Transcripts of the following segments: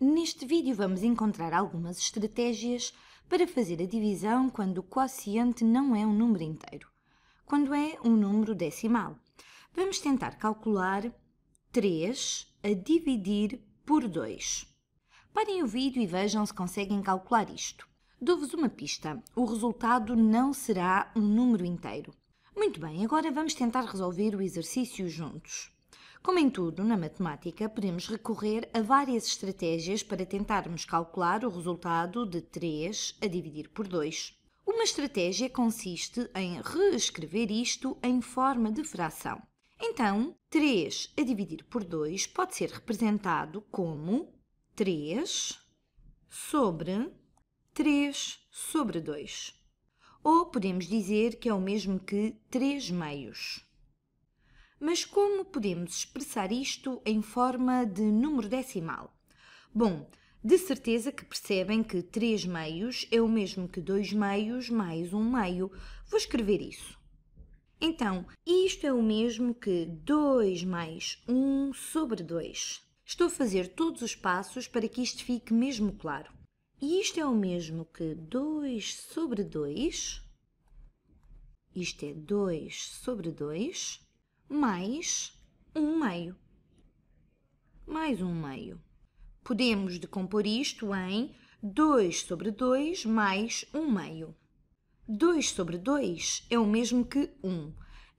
Neste vídeo vamos encontrar algumas estratégias para fazer a divisão quando o quociente não é um número inteiro, quando é um número decimal. Vamos tentar calcular 3 a dividir por 2. Parem o vídeo e vejam se conseguem calcular isto. Dou-vos uma pista, o resultado não será um número inteiro. Muito bem, agora vamos tentar resolver o exercício juntos. Como em tudo, na matemática, podemos recorrer a várias estratégias para tentarmos calcular o resultado de 3 a dividir por 2. Uma estratégia consiste em reescrever isto em forma de fração. Então, 3 a dividir por 2 pode ser representado como 3 sobre 3 sobre 2. Ou podemos dizer que é o mesmo que 3 meios. Mas como podemos expressar isto em forma de número decimal? Bom, de certeza que percebem que 3 meios é o mesmo que 2 meios mais 1 meio. Vou escrever isso. Então, isto é o mesmo que 2 mais 1 sobre 2. Estou a fazer todos os passos para que isto fique mesmo claro. isto é o mesmo que 2 sobre 2. Isto é 2 sobre 2 mais um meio. Mais um meio. Podemos decompor isto em 2 sobre 2 mais 1 meio. 2 sobre 2 é o mesmo que 1.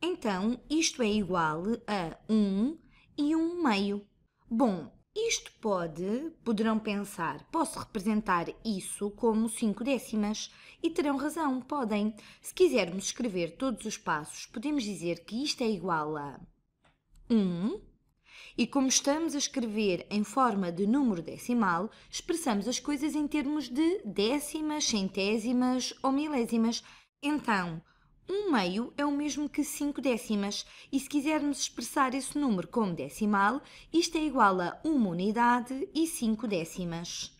Então, isto é igual a 1 e 1 meio. Bom, isto pode, poderão pensar, posso representar isso como 5 décimas e terão razão, podem. Se quisermos escrever todos os passos, podemos dizer que isto é igual a 1. E como estamos a escrever em forma de número decimal, expressamos as coisas em termos de décimas, centésimas ou milésimas. Então, um meio é o mesmo que 5 décimas, e se quisermos expressar esse número como decimal, isto é igual a 1 unidade e 5 décimas.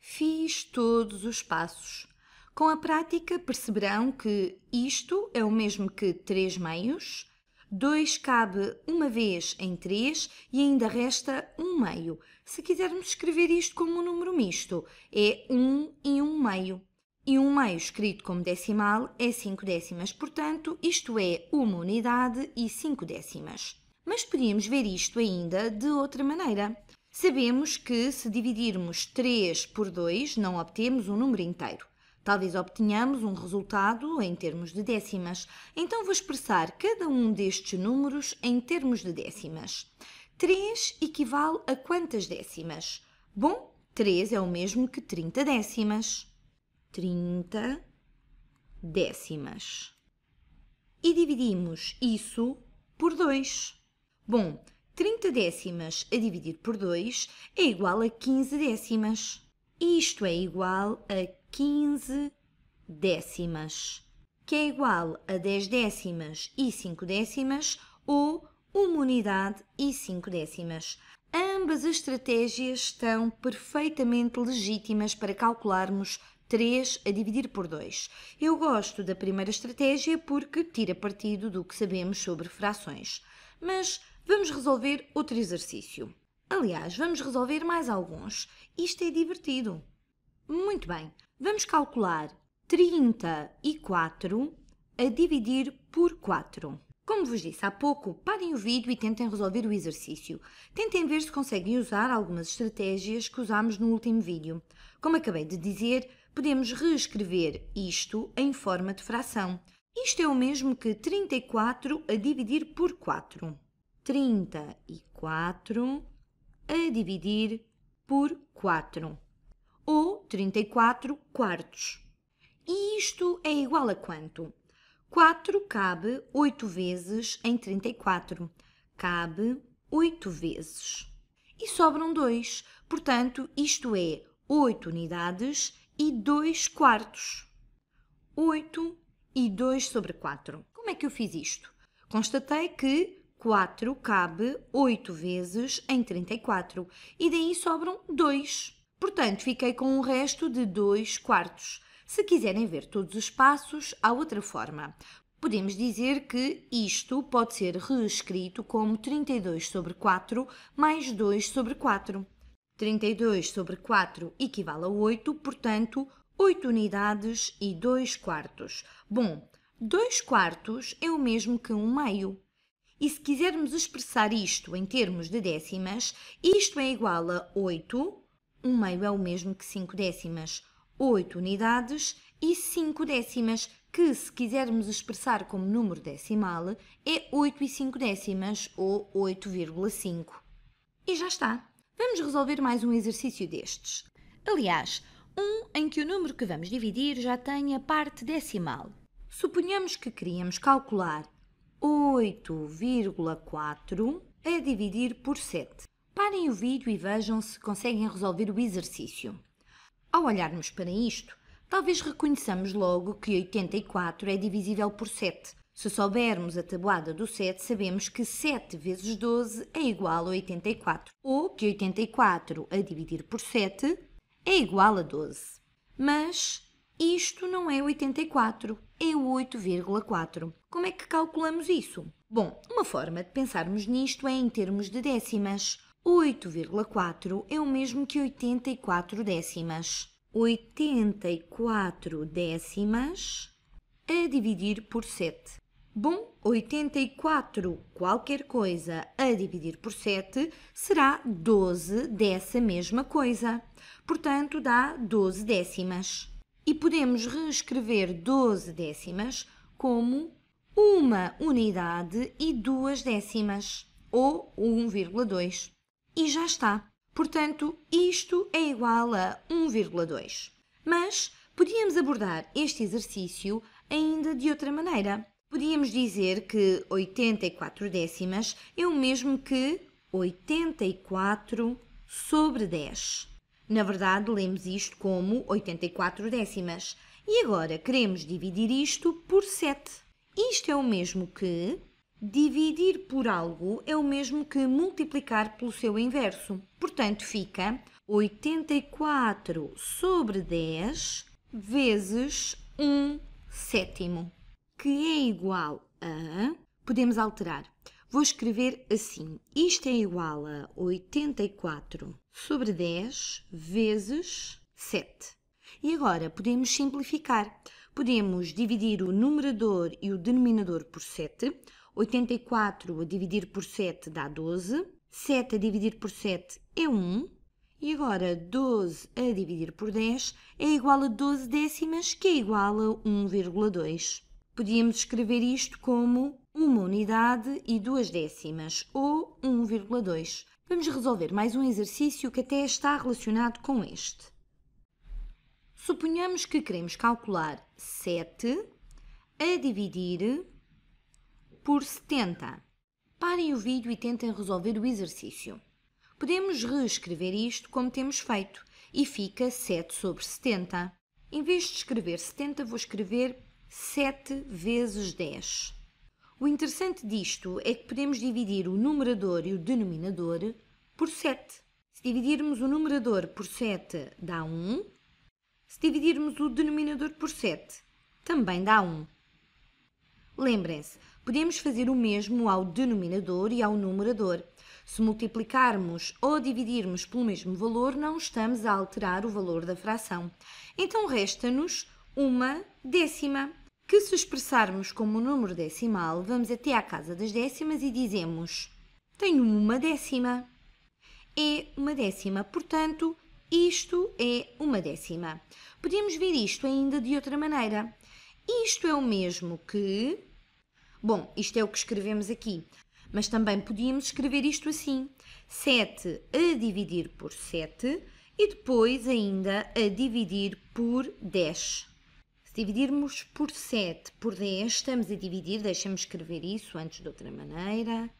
Fiz todos os passos. Com a prática, perceberão que isto é o mesmo que 3 meios, 2 cabe uma vez em 3 e ainda resta 1 meio. Se quisermos escrever isto como um número misto, é 1 e 1 meio e um meio escrito como decimal é 5 décimas, portanto, isto é uma unidade e 5 décimas. Mas podíamos ver isto ainda de outra maneira. Sabemos que se dividirmos 3 por 2 não obtemos um número inteiro. Talvez obtenhamos um resultado em termos de décimas. Então vou expressar cada um destes números em termos de décimas. 3 equivale a quantas décimas? Bom, 3 é o mesmo que 30 décimas. 30 décimas. E dividimos isso por 2. Bom, 30 décimas a dividir por 2 é igual a 15 décimas. Isto é igual a 15 décimas, que é igual a 10 décimas e 5 décimas ou 1 unidade e 5 décimas. Ambas as estratégias estão perfeitamente legítimas para calcularmos 3 a dividir por 2. Eu gosto da primeira estratégia porque tira partido do que sabemos sobre frações. Mas vamos resolver outro exercício. Aliás, vamos resolver mais alguns. Isto é divertido. Muito bem, vamos calcular 34 a dividir por 4. Como vos disse há pouco, parem o vídeo e tentem resolver o exercício. Tentem ver se conseguem usar algumas estratégias que usámos no último vídeo. Como acabei de dizer, podemos reescrever isto em forma de fração. Isto é o mesmo que 34 a dividir por 4. 34 a dividir por 4. Ou 34 quartos. E isto é igual a quanto? 4 cabe 8 vezes em 34. Cabe 8 vezes. E sobram 2, portanto, isto é 8 unidades e 2 quartos. 8 e 2 sobre 4. Como é que eu fiz isto? Constatei que 4 cabe 8 vezes em 34 e daí sobram 2. Portanto, fiquei com um resto de 2 quartos. Se quiserem ver todos os passos, há outra forma. Podemos dizer que isto pode ser reescrito como 32 sobre 4 mais 2 sobre 4. 32 sobre 4 equivale a 8, portanto, 8 unidades e 2 quartos. Bom, 2 quartos é o mesmo que 1 meio. E se quisermos expressar isto em termos de décimas, isto é igual a 8, 1 meio é o mesmo que 5 décimas. 8 unidades e 5 décimas, que se quisermos expressar como número decimal é 8 e 5 décimas ou 8,5. E já está. Vamos resolver mais um exercício destes. Aliás, um em que o número que vamos dividir já tem a parte decimal. Suponhamos que queríamos calcular 8,4 a dividir por 7. Parem o vídeo e vejam se conseguem resolver o exercício. Ao olharmos para isto, talvez reconheçamos logo que 84 é divisível por 7. Se soubermos a tabuada do 7, sabemos que 7 vezes 12 é igual a 84, ou que 84 a dividir por 7 é igual a 12. Mas isto não é 84, é 8,4. Como é que calculamos isso? Bom, uma forma de pensarmos nisto é em termos de décimas. 8,4 é o mesmo que 84 décimas. 84 décimas a dividir por 7. Bom, 84 qualquer coisa a dividir por 7 será 12 dessa mesma coisa. Portanto, dá 12 décimas. E podemos reescrever 12 décimas como uma unidade e duas décimas, ou 1,2 e já está. Portanto, isto é igual a 1,2. Mas podíamos abordar este exercício ainda de outra maneira. Podíamos dizer que 84 décimas é o mesmo que 84 sobre 10. Na verdade, lemos isto como 84 décimas. E agora queremos dividir isto por 7. Isto é o mesmo que Dividir por algo é o mesmo que multiplicar pelo seu inverso. Portanto, fica 84 sobre 10 vezes 1 sétimo, que é igual a. Podemos alterar. Vou escrever assim: isto é igual a 84 sobre 10 vezes 7. E agora podemos simplificar. Podemos dividir o numerador e o denominador por 7 84 a dividir por 7 dá 12. 7 a dividir por 7 é 1. E agora 12 a dividir por 10 é igual a 12 décimas, que é igual a 1,2. Podíamos escrever isto como uma unidade e duas décimas, ou 1,2. Vamos resolver mais um exercício que até está relacionado com este. Suponhamos que queremos calcular 7 a dividir por 70. Parem o vídeo e tentem resolver o exercício. Podemos reescrever isto como temos feito e fica 7 sobre 70. Em vez de escrever 70, vou escrever 7 vezes 10. O interessante disto é que podemos dividir o numerador e o denominador por 7. Se dividirmos o numerador por 7, dá 1. Se dividirmos o denominador por 7, também dá 1. Lembrem-se, Podemos fazer o mesmo ao denominador e ao numerador. Se multiplicarmos ou dividirmos pelo mesmo valor, não estamos a alterar o valor da fração. Então resta-nos uma décima, que se expressarmos como um número decimal, vamos até à casa das décimas e dizemos tenho uma décima. É uma décima, portanto, isto é uma décima. Podemos ver isto ainda de outra maneira. Isto é o mesmo que Bom, isto é o que escrevemos aqui. Mas também podíamos escrever isto assim: 7 a dividir por 7 e depois ainda a dividir por 10. Se dividirmos por 7 por 10, estamos a dividir, deixa-me escrever isso antes de outra maneira.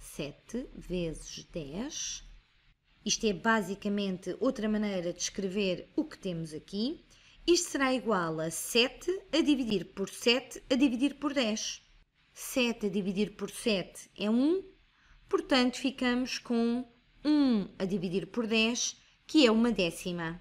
7 vezes 10. Isto é basicamente outra maneira de escrever o que temos aqui. Isto será igual a 7 a dividir por 7 a dividir por 10. 7 a dividir por 7 é 1, portanto ficamos com 1 a dividir por 10, que é uma décima.